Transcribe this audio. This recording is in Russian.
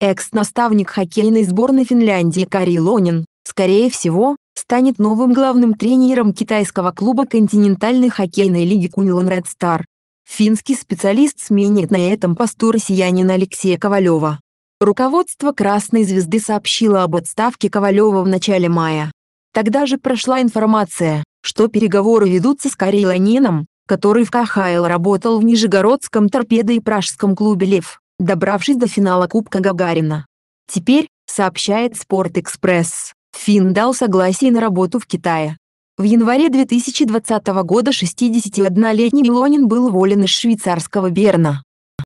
Экс-наставник хоккейной сборной Финляндии Кари Лонин, скорее всего, станет новым главным тренером китайского клуба континентальной хоккейной лиги Кунилон Ред Стар. Финский специалист сменит на этом посту россиянина Алексея Ковалева. Руководство «Красной звезды» сообщило об отставке Ковалева в начале мая. Тогда же прошла информация, что переговоры ведутся с Карей Ланином, который в КХЛ работал в Нижегородском торпедо и Пражском клубе «Лев» добравшись до финала Кубка Гагарина. Теперь, сообщает Спорт-Экспресс, Финн дал согласие на работу в Китае. В январе 2020 года 61-летний Милонин был уволен из швейцарского Берна.